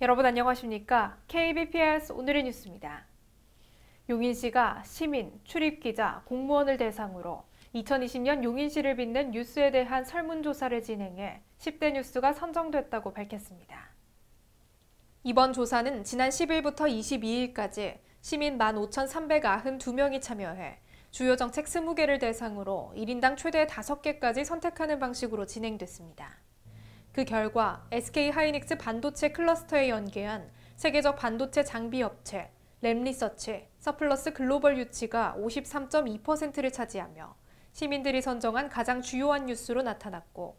여러분 안녕하십니까? KBPS 오늘의 뉴스입니다. 용인시가 시민, 출입기자, 공무원을 대상으로 2020년 용인시를 빛낸 뉴스에 대한 설문조사를 진행해 10대 뉴스가 선정됐다고 밝혔습니다. 이번 조사는 지난 10일부터 22일까지 시민 15,392명이 참여해 주요 정책 20개를 대상으로 1인당 최대 5개까지 선택하는 방식으로 진행됐습니다. 그 결과 SK 하이닉스 반도체 클러스터에 연계한 세계적 반도체 장비 업체 램리서치 서플러스 글로벌 유치가 53.2%를 차지하며 시민들이 선정한 가장 주요한 뉴스로 나타났고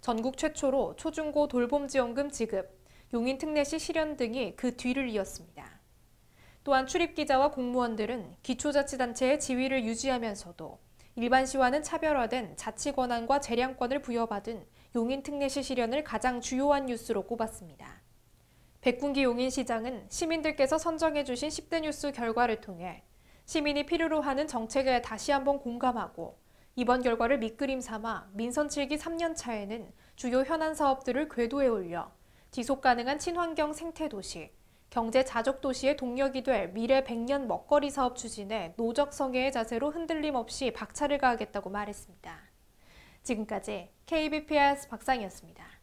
전국 최초로 초중고 돌봄 지원금 지급, 용인 특례시 실현 등이 그 뒤를 이었습니다. 또한 출입기자와 공무원들은 기초자치단체의 지위를 유지하면서도 일반 시와는 차별화된 자치 권한과 재량권을 부여받은 용인 특례시 실현을 가장 주요한 뉴스로 꼽았습니다. 백군기 용인시장은 시민들께서 선정해주신 10대 뉴스 결과를 통해 시민이 필요로 하는 정책에 다시 한번 공감하고 이번 결과를 밑그림 삼아 민선 7기 3년 차에는 주요 현안 사업들을 궤도에 올려 지속 가능한 친환경 생태도시, 경제 자족 도시의 동력이 될 미래 100년 먹거리 사업 추진에 노적 성애의 자세로 흔들림 없이 박차를 가하겠다고 말했습니다. 지금까지 KBPS 박상이었습니다.